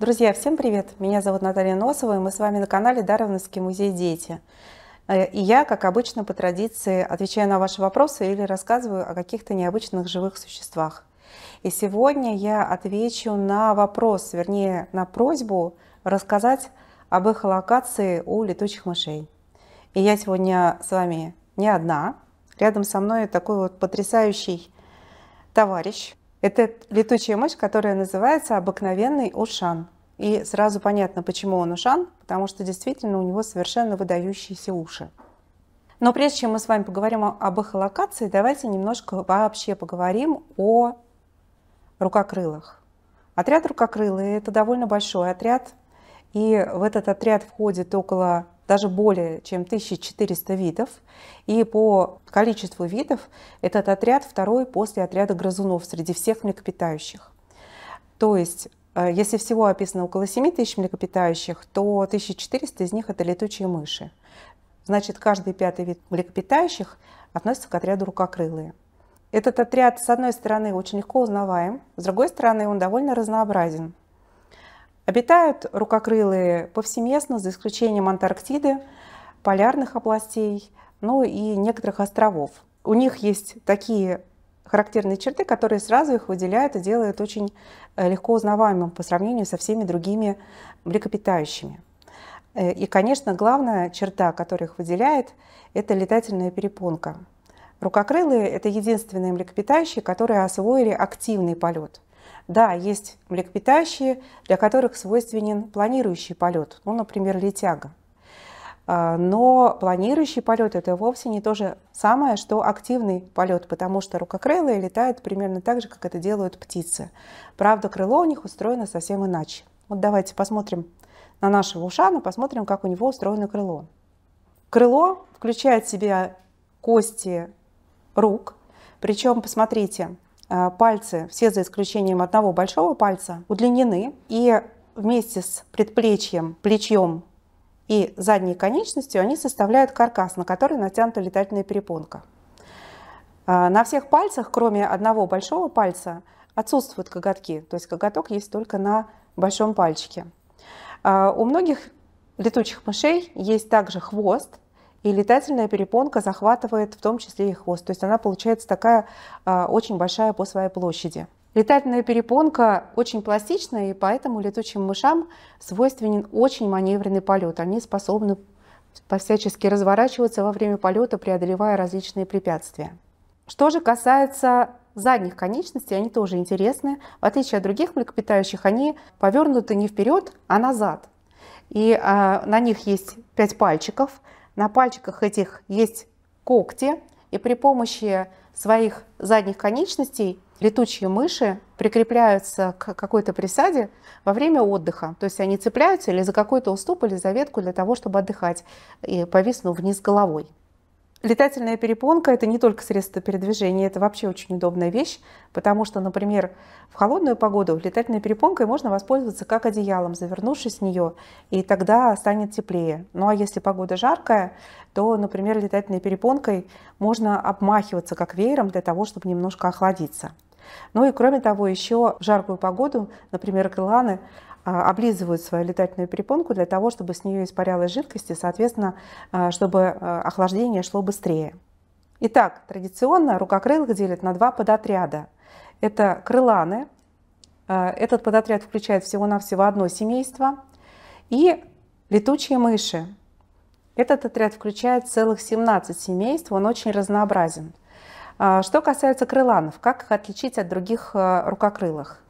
Друзья, всем привет! Меня зовут Наталья Носова, и мы с вами на канале Дарвиновский музей «Дети». Э, и я, как обычно, по традиции отвечаю на ваши вопросы или рассказываю о каких-то необычных живых существах. И сегодня я отвечу на вопрос, вернее, на просьбу рассказать об их локации у летучих мышей. И я сегодня с вами не одна. Рядом со мной такой вот потрясающий товарищ, это летучая мышь, которая называется обыкновенный ушан. И сразу понятно, почему он ушан, потому что действительно у него совершенно выдающиеся уши. Но прежде чем мы с вами поговорим об их локации, давайте немножко вообще поговорим о рукокрылых. Отряд рукокрылые – это довольно большой отряд, и в этот отряд входит около даже более чем 1400 видов. И по количеству видов этот отряд второй после отряда грызунов среди всех млекопитающих. То есть, э, если всего описано около 7 тысяч млекопитающих, то 1400 из них это летучие мыши. Значит, каждый пятый вид млекопитающих относится к отряду рукокрылые. Этот отряд, с одной стороны, очень легко узнаваем, с другой стороны, он довольно разнообразен. Обитают рукокрылые повсеместно, за исключением Антарктиды, полярных областей, ну и некоторых островов. У них есть такие характерные черты, которые сразу их выделяют и делают очень э, легко узнаваемым по сравнению со всеми другими млекопитающими. Э, и, конечно, главная черта, которая их выделяет, это летательная перепонка. Рукокрылые – это единственные млекопитающие, которые освоили активный полет – да, есть млекопитающие, для которых свойственен планирующий полет, ну, например, летяга. А, но планирующий полет это вовсе не то же самое, что активный полет, потому что рукокрылые летают примерно так же, как это делают птицы. Правда, крыло у них устроено совсем иначе. Вот давайте посмотрим на нашего ушана, посмотрим, как у него устроено крыло. Крыло включает в себя кости рук, причем, посмотрите, Э, пальцы, все за исключением одного большого пальца, удлинены и вместе с предплечьем, плечом и задней конечностью они составляют каркас, на который натянута летательная перепонка. Э, на всех пальцах, кроме одного большого пальца, отсутствуют коготки, то есть коготок есть только на большом пальчике. Э, у многих летучих мышей есть также хвост, и летательная перепонка захватывает в том числе и хвост. То есть она получается такая а, очень большая по своей площади. Летательная перепонка очень пластичная, и поэтому летучим мышам свойственен очень маневренный полет. Они способны по всячески разворачиваться во время полета, преодолевая различные препятствия. Что же касается задних конечностей, они тоже интересны. В отличие от других млекопитающих, они повернуты не вперед, а назад. И а, на них есть пять пальчиков – на пальчиках этих есть когти, и при помощи своих задних конечностей летучие мыши прикрепляются к какой-то присаде во время отдыха. То есть они цепляются или за какой-то уступ, или за ветку для того, чтобы отдыхать, и повиснув вниз головой. Летательная перепонка – это не только средство передвижения, это вообще очень удобная вещь, потому что, например, в холодную погоду летательной перепонкой можно воспользоваться как одеялом, завернувшись в нее, и тогда станет теплее. Ну а если погода жаркая, то, например, летательной перепонкой можно обмахиваться как веером для того, чтобы немножко охладиться. Ну и кроме того, еще в жаркую погоду, например, крыланы а, облизывают свою летательную перепонку для того, чтобы с нее испарялась жидкость и, соответственно, а, чтобы а, охлаждение шло быстрее. Итак, традиционно рукокрылых делят на два подотряда. Это крыланы. Этот подотряд включает всего-навсего одно семейство. И летучие мыши. Этот отряд включает целых 17 семейств, он очень разнообразен. Что касается крыланов, как их отличить от других рукокрылых?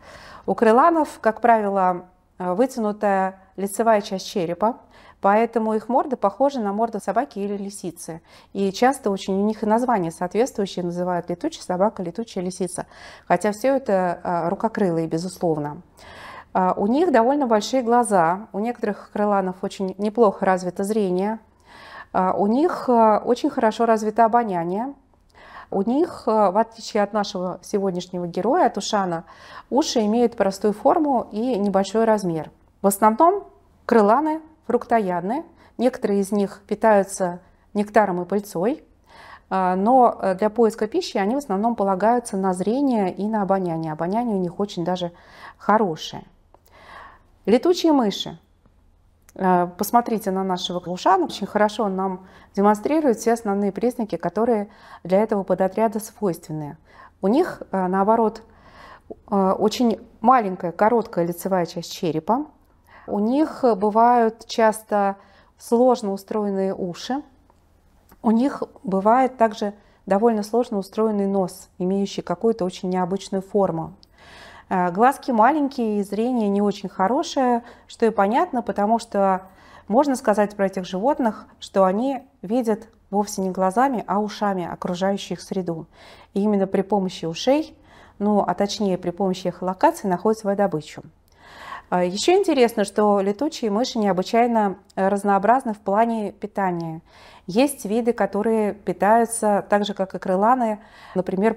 У крыланов, как правило, Э, вытянутая лицевая часть черепа, поэтому их морды похожи на морды собаки или лисицы. И часто очень у них и название соответствующее называют летучая собака, летучая лисица. Хотя все это э, рукокрылые, безусловно. Э, у них довольно большие глаза, у некоторых крыланов очень неплохо развито зрение, у них очень хорошо развито обоняние, у них, э, в отличие от нашего сегодняшнего героя, тушана, уши имеют простую форму и небольшой размер. В основном крыланы фруктоядны, некоторые из них питаются нектаром и пыльцой, э, но э, для поиска пищи они в основном полагаются на зрение и на обоняние. Обоняние у них очень даже хорошее. Летучие мыши Э, посмотрите на нашего Клушана, очень хорошо он нам демонстрирует все основные признаки, которые для этого подотряда свойственны. У них, э, наоборот, э, очень маленькая, короткая лицевая часть черепа. У них бывают часто сложно устроенные уши. У них бывает также довольно сложно устроенный нос, имеющий какую-то очень необычную форму. Э, глазки маленькие, зрение не очень хорошее, что и понятно, потому что можно сказать про этих животных, что они видят вовсе не глазами, а ушами окружающую их среду. И именно при помощи ушей, ну, а точнее при помощи их эхолокации находят свою добычу. Э, Еще интересно, что летучие мыши необычайно э, разнообразны в плане питания. Есть виды, которые питаются так же, как и крыланы, например,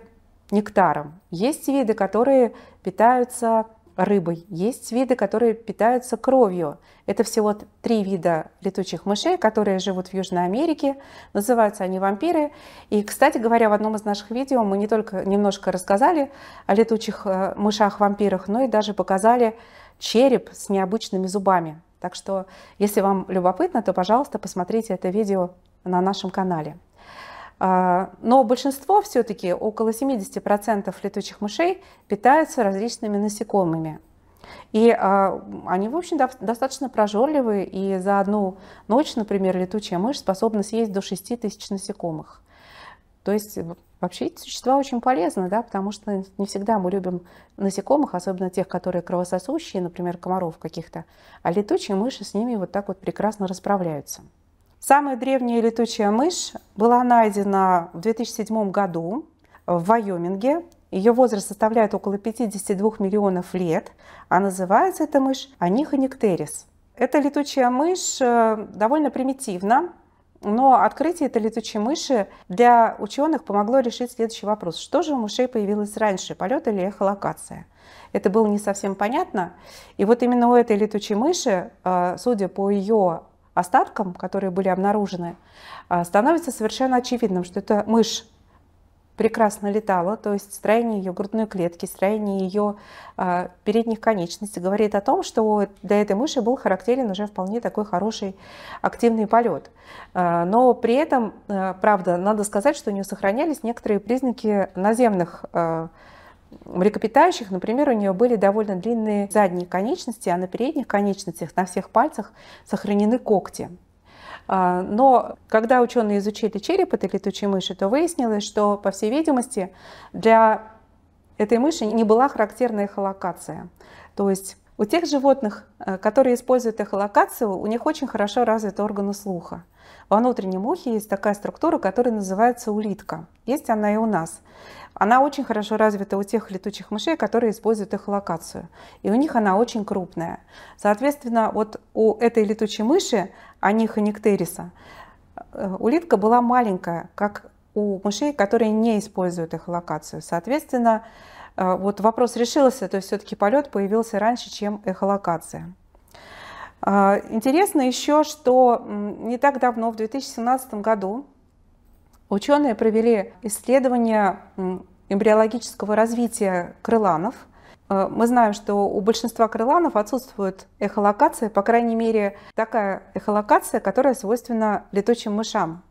нектаром. Есть виды, которые питаются рыбой, есть виды, которые питаются кровью. Это всего три вида летучих мышей, которые живут в Южной Америке. Называются они вампиры. И, кстати говоря, в одном из наших видео мы не только немножко рассказали о летучих э, мышах-вампирах, но и даже показали череп с необычными зубами. Так что, если вам любопытно, то, пожалуйста, посмотрите это видео на нашем канале. А, но большинство все-таки, около 70% летучих мышей, питаются различными насекомыми. И а, они, в общем, достаточно прожорливые, и за одну ночь, например, летучая мышь способна съесть до 6 тысяч насекомых. То есть вообще эти существа очень полезны, да, потому что не всегда мы любим насекомых, особенно тех, которые кровососущие, например, комаров каких-то, а летучие мыши с ними вот так вот прекрасно расправляются. Самая древняя летучая мышь была найдена в 2007 году в Вайоминге. Ее возраст составляет около 52 миллионов лет, а называется эта мышь Анихониктерис. Эта летучая мышь э, довольно примитивна, но открытие этой летучей мыши для ученых помогло решить следующий вопрос. Что же у мышей появилось раньше, полет или эхолокация? Это было не совсем понятно. И вот именно у этой летучей мыши, э, судя по ее остаткам, которые были обнаружены, а, становится совершенно очевидным, что эта мышь прекрасно летала, то есть строение ее грудной клетки, строение ее а, передних конечностей говорит о том, что для этой мыши был характерен уже вполне такой хороший активный полет. А, но при этом, правда, надо сказать, что у нее сохранялись некоторые признаки наземных млекопитающих, например, у нее были довольно длинные задние конечности, а на передних конечностях, на всех пальцах сохранены когти. А, но когда ученые изучили череп этой летучей мыши, то выяснилось, что, по всей видимости, для этой мыши не была характерна эхолокация. То есть у тех животных, э, которые используют эхолокацию, у них очень хорошо развиты органы слуха во внутреннем мухе есть такая структура, которая называется улитка. Есть она и у нас. Она очень хорошо развита у тех летучих мышей, которые используют эхолокацию. И у них она очень крупная. Соответственно, вот у этой летучей мыши, анихониктериса, э, улитка была маленькая, как у мышей, которые не используют эхолокацию. Соответственно, э, вот вопрос решился, то есть все-таки полет появился раньше, чем эхолокация. А, интересно еще, что не так давно, в 2017 году, ученые провели исследование эмбриологического развития крыланов. А, мы знаем, что у большинства крыланов отсутствует эхолокация, по крайней мере, такая эхолокация, которая свойственна летучим мышам,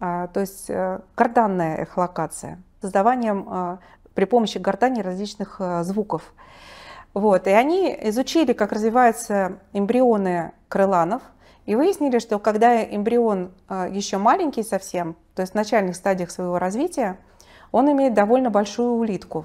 а, то есть карданная э, эхолокация, создаванием при помощи гортани различных э, звуков. Вот, и они изучили, как развиваются эмбрионы крыланов, и выяснили, что когда эмбрион э, еще маленький совсем, то есть в начальных стадиях своего развития, он имеет довольно большую улитку.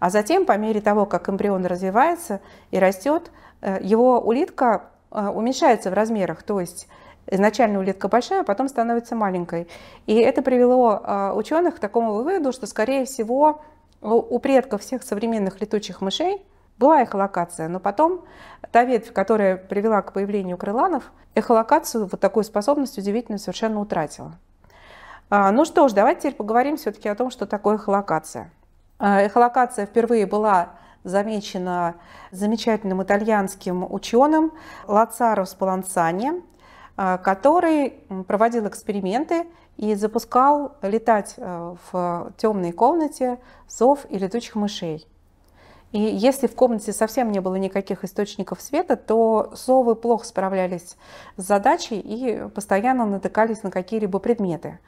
А затем, по мере того, как эмбрион развивается и растет, э, его улитка э, уменьшается в размерах, то есть изначально улитка большая, а потом становится маленькой. И это привело ученых к такому выводу, что, скорее всего, у предков всех современных летучих мышей – была эхолокация, но потом та ветвь, которая привела к появлению крыланов, эхолокацию, вот такую способность удивительно совершенно утратила. А, ну что ж, давайте теперь поговорим все-таки о том, что такое эхолокация. А, эхолокация впервые была замечена замечательным итальянским ученым Лацаро Спалансани, а, который проводил эксперименты и запускал летать э, в темной комнате сов и летучих мышей. И если в комнате совсем не было никаких источников света, то совы плохо справлялись с задачей и постоянно натыкались на какие-либо предметы.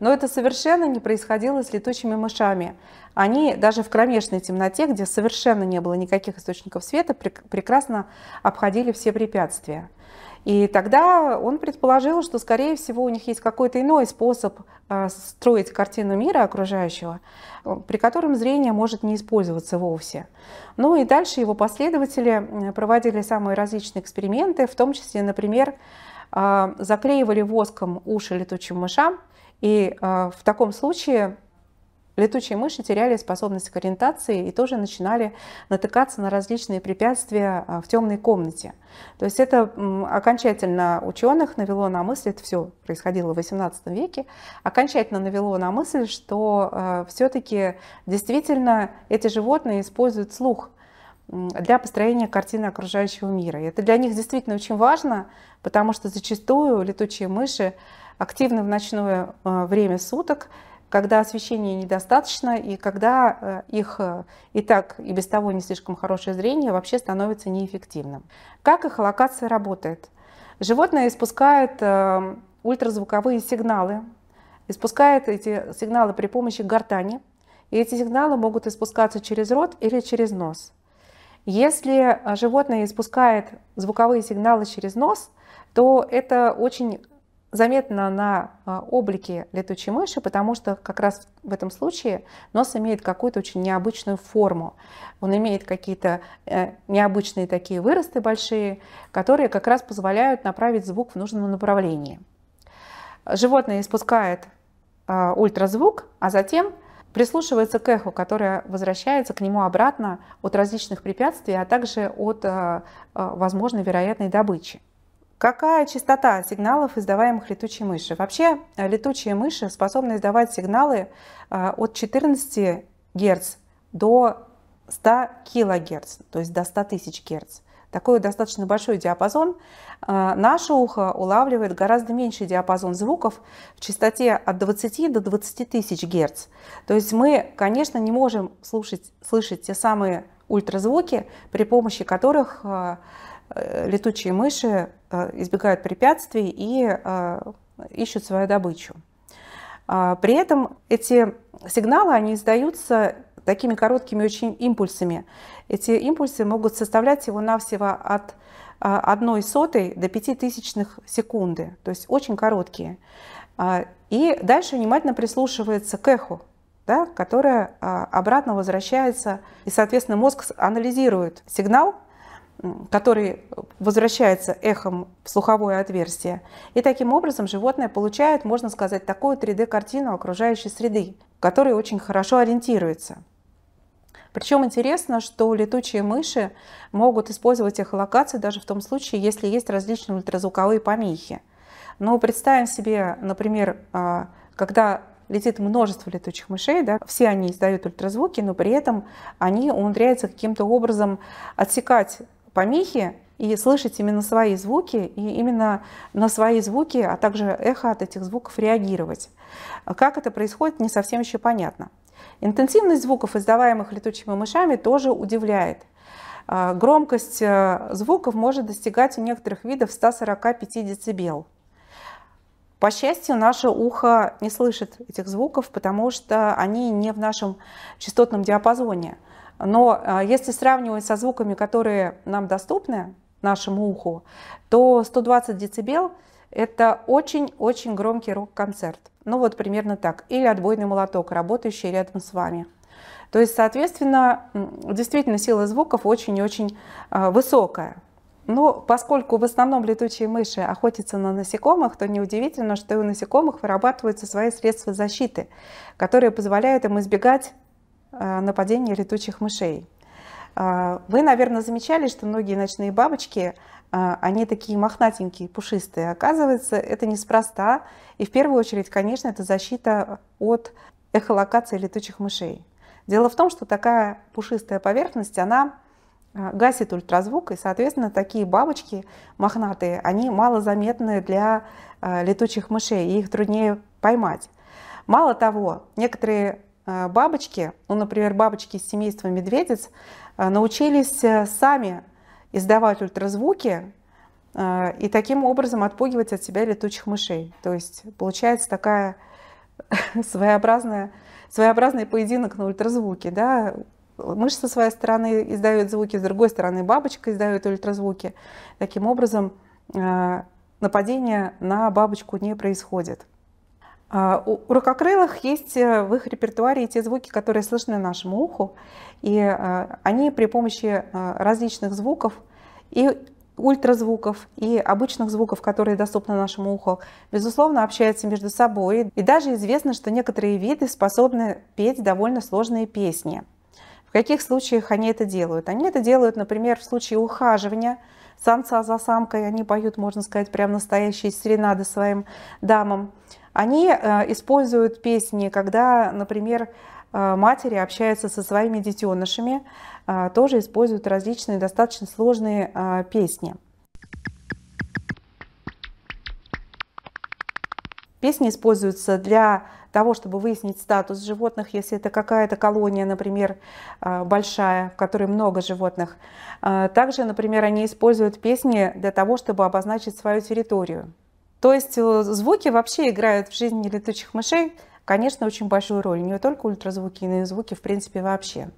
Но это совершенно не происходило с летучими мышами. Они даже в кромешной темноте, где совершенно не было никаких источников света, прекрасно обходили все препятствия. И тогда он предположил, что, скорее всего, у них есть какой-то иной способ э, строить картину мира окружающего, э, при котором зрение может не использоваться вовсе. Ну и дальше его последователи э, проводили самые различные эксперименты, в том числе, например, заклеивали воском уши летучим мышам, и в таком случае летучие мыши теряли способность к ориентации и тоже начинали натыкаться на различные препятствия а, в темной комнате. То есть это окончательно ученых навело на мысль, это все происходило в XVIII веке, окончательно навело на мысль, что а, все-таки действительно эти животные используют слух для построения картины окружающего мира. И это для них действительно очень важно, потому что зачастую летучие мыши активны в ночное а, время суток, когда освещения недостаточно и когда э, их э, и так и без того не слишком хорошее зрение вообще становится неэффективным. Как эхолокация работает? Животное испускает э, ультразвуковые сигналы, испускает эти сигналы при помощи гортани, и эти сигналы могут испускаться через рот или через нос. Если животное испускает звуковые сигналы через нос, то это очень заметно на а, облике летучей мыши, потому что как раз в этом случае нос имеет какую-то очень необычную форму. Он имеет какие-то э, необычные такие выросты большие, которые как раз позволяют направить звук в нужном направлении. Животное испускает а, ультразвук, а затем прислушивается к эху, которое возвращается к нему обратно от различных препятствий, а также от а, возможной вероятной добычи. Какая частота сигналов, издаваемых летучей мыши? Вообще, э, летучие мыши способны издавать сигналы э, от 14 Гц до 100 кГц, то есть до 100 тысяч Гц. Такой достаточно большой диапазон. Э, наше ухо улавливает гораздо меньший диапазон звуков в частоте от 20 до 20 тысяч Гц. То есть мы, конечно, не можем слушать, слышать те самые ультразвуки, при помощи которых Э, летучие мыши э, избегают препятствий и э, ищут свою добычу. А, при этом эти сигналы, они издаются такими короткими очень импульсами. Эти импульсы могут составлять всего-навсего от одной сотой до пяти тысячных секунды, то есть очень короткие. А, и дальше внимательно прислушивается к эху, да, которая обратно возвращается, и, соответственно, мозг анализирует сигнал, который возвращается эхом в слуховое отверстие. И таким образом животное получает, можно сказать, такую 3D-картину окружающей среды, в которой очень хорошо ориентируется. Причем интересно, что летучие мыши могут использовать эхолокацию даже в том случае, если есть различные ультразвуковые помехи. Но ну, представим себе, например, а, когда летит множество летучих мышей, да, все они издают ультразвуки, но при этом они умудряются каким-то образом отсекать помехи и слышать именно свои звуки, и именно на свои звуки, а также эхо от этих звуков реагировать. Как это происходит, не совсем еще понятно. Интенсивность звуков, издаваемых летучими мышами, тоже удивляет. А, громкость э, звуков может достигать у некоторых видов 145 дБ. По счастью, наше ухо не слышит этих звуков, потому что они не в нашем частотном диапазоне – но а, если сравнивать со звуками, которые нам доступны, нашему уху, то 120 децибел – это очень-очень громкий рок-концерт. Ну вот примерно так. Или отбойный молоток, работающий рядом с вами. То есть, соответственно, действительно сила звуков очень очень а, высокая. Но поскольку в основном летучие мыши охотятся на насекомых, то неудивительно, что и у насекомых вырабатываются свои средства защиты, которые позволяют им избегать Э, нападение летучих мышей. Э, вы, наверное, замечали, что многие ночные бабочки, э, они такие мохнатенькие, пушистые. Оказывается, это неспроста. И в первую очередь, конечно, это защита от эхолокации летучих мышей. Дело в том, что такая пушистая поверхность, она гасит ультразвук, и, соответственно, такие бабочки мохнатые, они малозаметны для летучих мышей, и их труднее поймать. Мало того, некоторые Э, бабочки, ну, например, бабочки из семейства медведиц, э, научились э, сами издавать ультразвуки и таким образом отпугивать от себя летучих мышей. То есть получается такая своеобразная, своеобразный поединок на ультразвуке. Да? Мышь со своей стороны издает звуки, с другой стороны бабочка издает ультразвуки. Таким образом нападение на бабочку не происходит. А, у рукокрылых есть э, в их репертуаре те звуки, которые слышны нашему уху, и э, они при помощи э, различных звуков и ультразвуков и обычных звуков, которые доступны нашему уху, безусловно, общаются между собой. И даже известно, что некоторые виды способны петь довольно сложные песни. В каких случаях они это делают? Они это делают, например, в случае ухаживания самца за самкой. Они поют, можно сказать, прям настоящие серенады своим дамам. Они э, используют песни, когда, например, э, матери общаются со своими детенышами, э, тоже используют различные достаточно сложные песни. Песни используются для того, чтобы выяснить статус животных, если это какая-то колония, например, большая, в которой много животных. Также, например, они используют песни для того, чтобы обозначить свою территорию. То есть э, звуки вообще играют в жизни летучих мышей, конечно, очень большую роль. Не только ультразвуки, но и звуки, в принципе, вообще.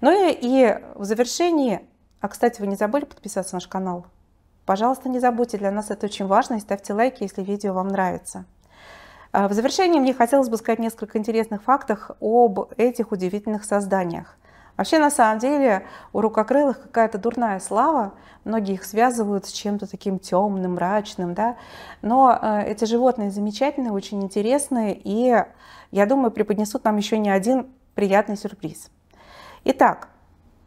Ну и, и в завершении, а, кстати, вы не забыли подписаться на наш канал? Пожалуйста, не забудьте, для нас это очень важно, и ставьте лайки, если видео вам нравится. А, в завершении мне хотелось бы сказать несколько интересных фактов об этих удивительных созданиях. Вообще, на самом деле, у рукокрылых какая-то дурная слава. Многие их связывают с чем-то таким темным, мрачным, да. Но э, эти животные замечательные, очень интересные, и, я думаю, преподнесут нам еще не один приятный сюрприз. Итак,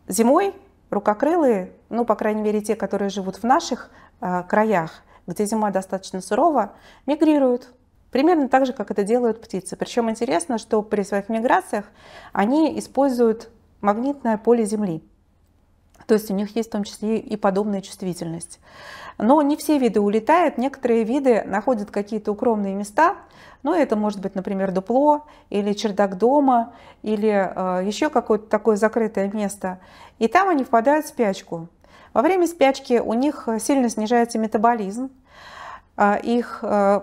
зимой рукокрылые, ну, по крайней мере, те, которые живут в наших э, краях, где зима достаточно сурова, мигрируют Примерно так же, как это делают птицы. Причем интересно, что при своих миграциях они используют магнитное поле Земли. То есть у них есть в том числе и подобная чувствительность. Но не все виды улетают, некоторые виды находят какие-то укромные места, но ну, это может быть, например, дупло или чердак дома, или э, еще какое-то такое закрытое место, и там они впадают в спячку. Во время спячки у них сильно снижается метаболизм, э, их э,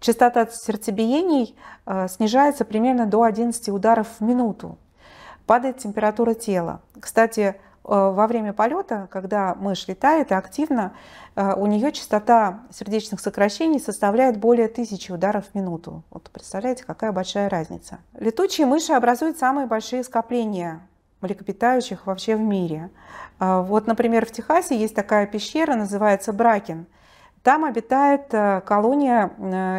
частота сердцебиений э, снижается примерно до 11 ударов в минуту падает температура тела. Кстати, э, во время полета, когда мышь летает и активно, э, у нее частота сердечных сокращений составляет более тысячи ударов в минуту. Вот представляете, какая большая разница. Летучие мыши образуют самые большие скопления млекопитающих вообще в мире. Э, вот, например, в Техасе есть такая пещера, называется Бракин. Там обитает колония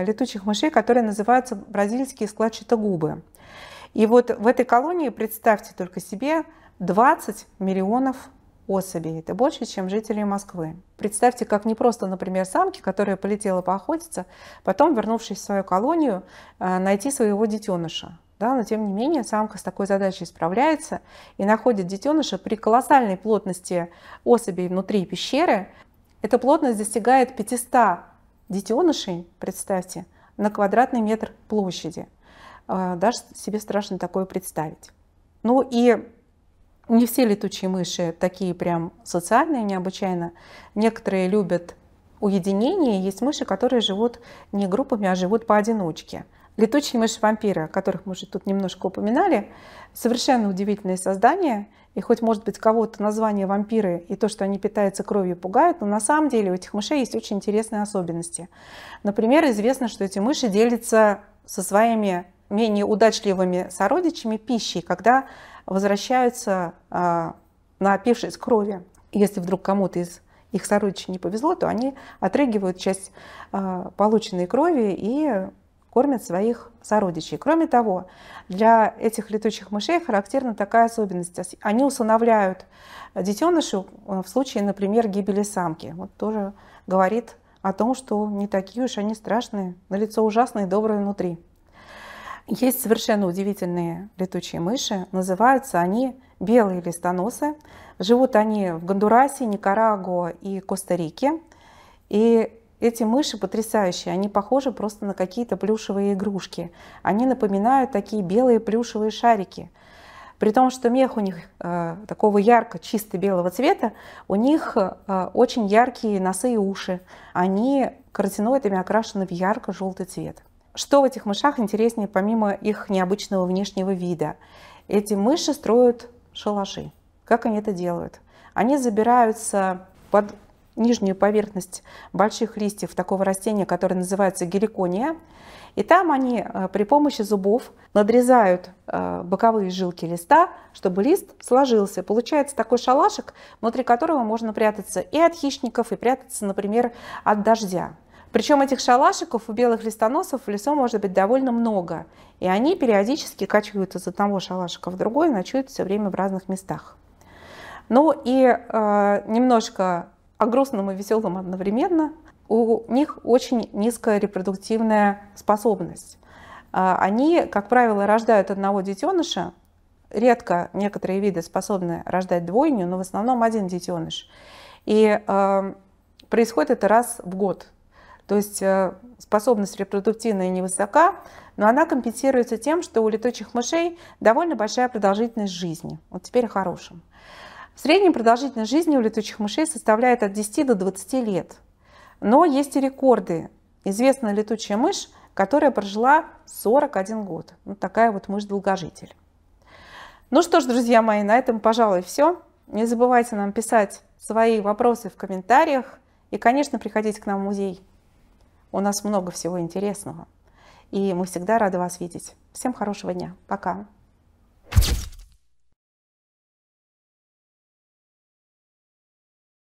летучих мышей, которые называются бразильские складчатогубы. И вот в этой колонии, представьте только себе, 20 миллионов особей. Это больше, чем жителей Москвы. Представьте, как не просто, например, самки, которая полетела поохотиться, потом, вернувшись в свою колонию, э, найти своего детеныша. Да, но тем не менее самка с такой задачей справляется и находит детеныша при колоссальной плотности особей внутри пещеры. Эта плотность достигает 500 детенышей, представьте, на квадратный метр площади. А, даже себе страшно такое представить. Ну и не все летучие мыши такие прям социальные необычайно. Некоторые любят уединение. Есть мыши, которые живут не группами, а живут поодиночке. Летучие мыши-вампиры, о которых мы уже тут немножко упоминали, совершенно удивительные создания. И хоть, может быть, кого-то название вампиры и то, что они питаются кровью, пугают, но на самом деле у этих мышей есть очень интересные особенности. Например, известно, что эти мыши делятся со своими менее удачливыми сородичами пищей, когда возвращаются а, напившись крови. Если вдруг кому-то из их сородичей не повезло, то они отрыгивают часть а, полученной крови и кормят своих сородичей. Кроме того, для этих летучих мышей характерна такая особенность. Они усыновляют детенышей а, в случае, например, гибели самки. Вот тоже говорит о том, что не такие уж они страшные, на лицо ужасные, добрые внутри. Есть совершенно удивительные летучие мыши. Называются они белые листоносы. Живут они в Гондурасе, Никарагуа и Коста-Рике. И эти мыши потрясающие, они похожи просто на какие-то плюшевые игрушки. Они напоминают такие белые плюшевые шарики. При том, что мех у них э, такого ярко, чисто белого цвета, у них э, очень яркие носы и уши. Они каротиноидами окрашены в ярко-желтый цвет. Что в этих мышах интереснее, помимо их необычного внешнего вида? Эти мыши строят шалаши. Как они это делают? Они забираются под нижнюю поверхность больших листьев такого растения, которое называется геликония. И там они э, при помощи зубов надрезают э, боковые жилки листа, чтобы лист сложился. Получается такой шалашик, внутри которого можно прятаться и от хищников, и прятаться, например, от дождя. Причем этих шалашиков у белых листоносов в лесу может быть довольно много, и они периодически качают из одного шалашика в другой ночуют все время в разных местах. Ну и э, немножко о грустном и веселом одновременно. У них очень низкая репродуктивная способность. Э, они, как правило, рождают одного детеныша, редко некоторые виды способны рождать двойню, но в основном один детеныш. И э, происходит это раз в год. То есть э, способность репродуктивная невысока, но она компенсируется тем, что у летучих мышей довольно большая продолжительность жизни. Вот теперь о хорошем. В среднем продолжительность жизни у летучих мышей составляет от 10 до 20 лет. Но есть и рекорды. Известна летучая мышь, которая прожила 41 год. Вот такая вот мышь-долгожитель. Ну что ж, друзья мои, на этом, пожалуй, все. Не забывайте нам писать свои вопросы в комментариях. И, конечно, приходите к нам в музей. У нас много всего интересного. И мы всегда рады вас видеть. Всем хорошего дня. Пока.